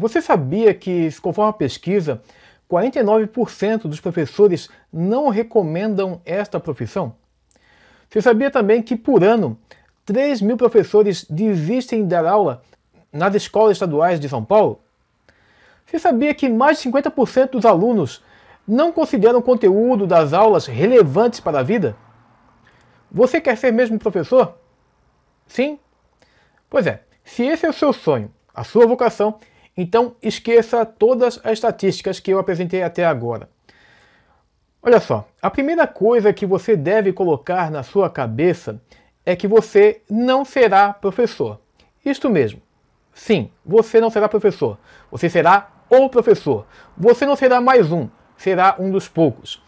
Você sabia que, conforme a pesquisa, 49% dos professores não recomendam esta profissão? Você sabia também que, por ano, 3 mil professores desistem de dar aula nas escolas estaduais de São Paulo? Você sabia que mais de 50% dos alunos não consideram o conteúdo das aulas relevantes para a vida? Você quer ser mesmo professor? Sim? Pois é, se esse é o seu sonho, a sua vocação, então esqueça todas as estatísticas que eu apresentei até agora. Olha só, a primeira coisa que você deve colocar na sua cabeça é que você não será professor. Isto mesmo. Sim, você não será professor. Você será o professor. Você não será mais um, será um dos poucos.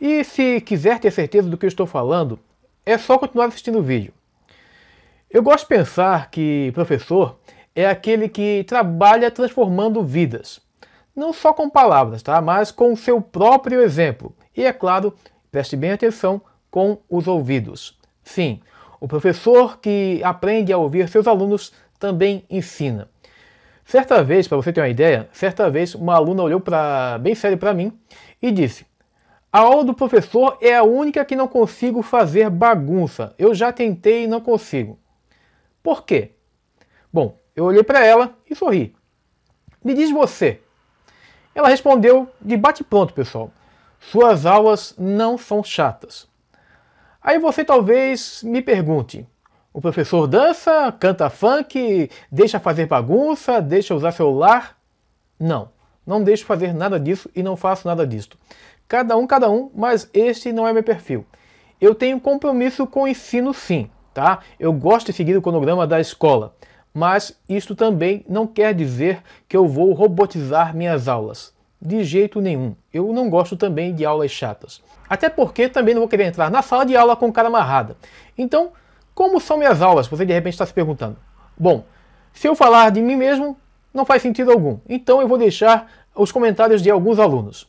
E se quiser ter certeza do que eu estou falando, é só continuar assistindo o vídeo. Eu gosto de pensar que professor é aquele que trabalha transformando vidas. Não só com palavras, tá? mas com o seu próprio exemplo. E, é claro, preste bem atenção com os ouvidos. Sim, o professor que aprende a ouvir seus alunos também ensina. Certa vez, para você ter uma ideia, certa vez uma aluna olhou para bem sério para mim e disse: A aula do professor é a única que não consigo fazer bagunça. Eu já tentei e não consigo. Por quê? Bom, eu olhei para ela e sorri. Me diz você. Ela respondeu de bate-pronto, pessoal. Suas aulas não são chatas. Aí você talvez me pergunte: o professor dança, canta funk, deixa fazer bagunça, deixa usar celular? Não, não deixo fazer nada disso e não faço nada disto. Cada um, cada um, mas este não é meu perfil. Eu tenho compromisso com o ensino, sim, tá? Eu gosto de seguir o cronograma da escola mas isto também não quer dizer que eu vou robotizar minhas aulas. De jeito nenhum. Eu não gosto também de aulas chatas. Até porque também não vou querer entrar na sala de aula com cara amarrada. Então, como são minhas aulas? Você de repente está se perguntando. Bom, se eu falar de mim mesmo, não faz sentido algum. Então eu vou deixar os comentários de alguns alunos.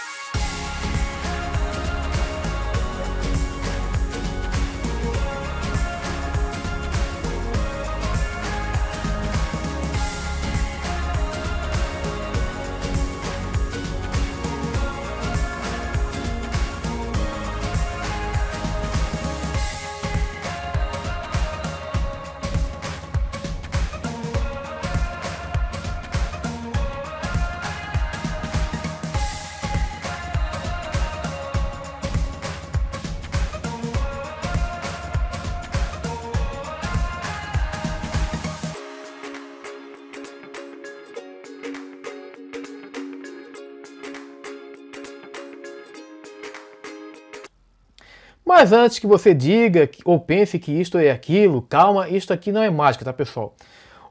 Mas antes que você diga ou pense que isto é aquilo, calma, isto aqui não é mágica, tá pessoal?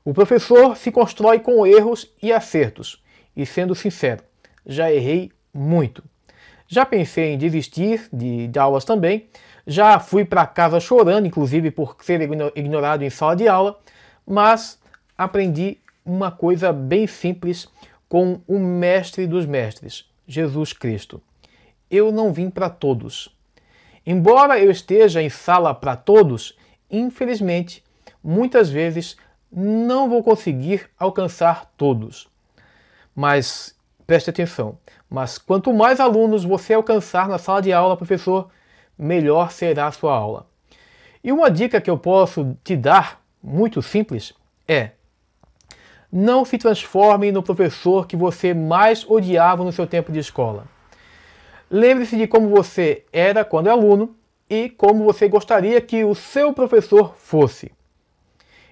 O professor se constrói com erros e acertos. E sendo sincero, já errei muito. Já pensei em desistir de, de aulas também. Já fui para casa chorando, inclusive por ser ignorado em sala de aula. Mas aprendi uma coisa bem simples com o mestre dos mestres, Jesus Cristo. Eu não vim para todos Embora eu esteja em sala para todos, infelizmente, muitas vezes não vou conseguir alcançar todos. Mas preste atenção, mas quanto mais alunos você alcançar na sala de aula, professor, melhor será a sua aula. E uma dica que eu posso te dar, muito simples, é: não se transforme no professor que você mais odiava no seu tempo de escola. Lembre-se de como você era quando é aluno e como você gostaria que o seu professor fosse.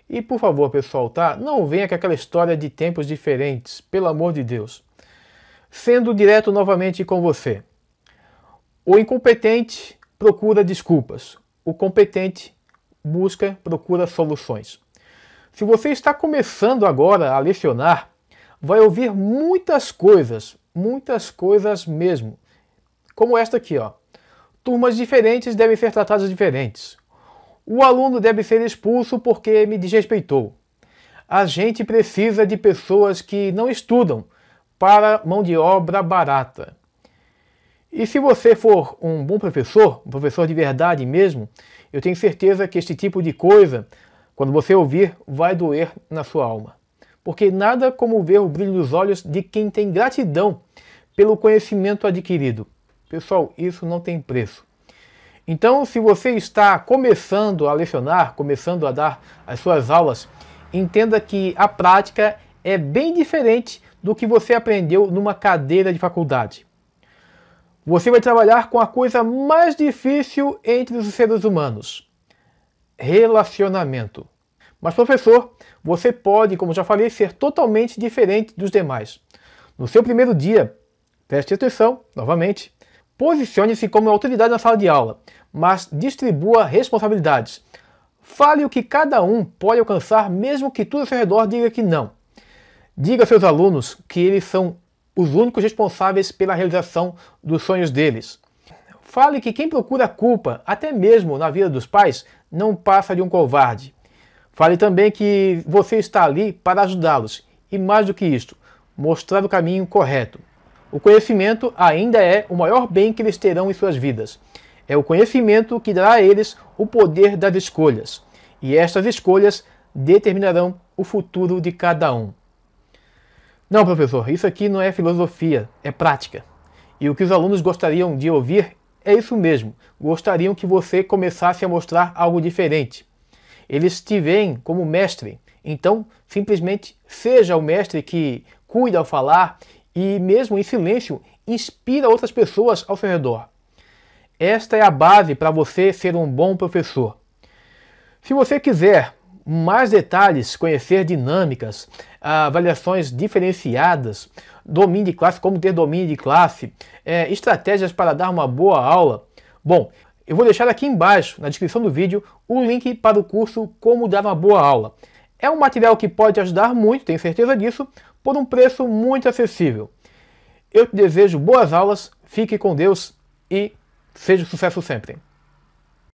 E por favor, pessoal, tá? Não venha com aquela história de tempos diferentes, pelo amor de Deus. Sendo direto novamente com você. O incompetente procura desculpas. O competente busca, procura soluções. Se você está começando agora a lecionar, vai ouvir muitas coisas, muitas coisas mesmo como esta aqui, ó. Turmas diferentes devem ser tratadas diferentes. O aluno deve ser expulso porque me desrespeitou. A gente precisa de pessoas que não estudam para mão de obra barata. E se você for um bom professor, um professor de verdade mesmo, eu tenho certeza que este tipo de coisa, quando você ouvir, vai doer na sua alma. Porque nada como ver o brilho nos olhos de quem tem gratidão pelo conhecimento adquirido Pessoal, isso não tem preço. Então, se você está começando a lecionar, começando a dar as suas aulas, entenda que a prática é bem diferente do que você aprendeu numa cadeira de faculdade. Você vai trabalhar com a coisa mais difícil entre os seres humanos: relacionamento. Mas, professor, você pode, como já falei, ser totalmente diferente dos demais. No seu primeiro dia, preste atenção novamente. Posicione-se como autoridade na sala de aula, mas distribua responsabilidades. Fale o que cada um pode alcançar, mesmo que tudo ao seu redor diga que não. Diga a seus alunos que eles são os únicos responsáveis pela realização dos sonhos deles. Fale que quem procura culpa, até mesmo na vida dos pais, não passa de um covarde. Fale também que você está ali para ajudá-los e, mais do que isto, mostrar o caminho correto. O conhecimento ainda é o maior bem que eles terão em suas vidas. É o conhecimento que dará a eles o poder das escolhas, e estas escolhas determinarão o futuro de cada um. Não, professor, isso aqui não é filosofia, é prática. E o que os alunos gostariam de ouvir é isso mesmo. Gostariam que você começasse a mostrar algo diferente. Eles te veem como mestre, então simplesmente seja o mestre que cuida ao falar e, mesmo em silêncio, inspira outras pessoas ao seu redor. Esta é a base para você ser um bom professor. Se você quiser mais detalhes, conhecer dinâmicas, ah, avaliações diferenciadas, domínio de classe, como ter domínio de classe, eh, estratégias para dar uma boa aula. Bom, eu vou deixar aqui embaixo, na descrição do vídeo, o link para o curso Como Dar uma Boa Aula. É um material que pode ajudar muito, tenho certeza disso, por um preço muito acessível. Eu te desejo boas aulas, fique com Deus e seja sucesso sempre.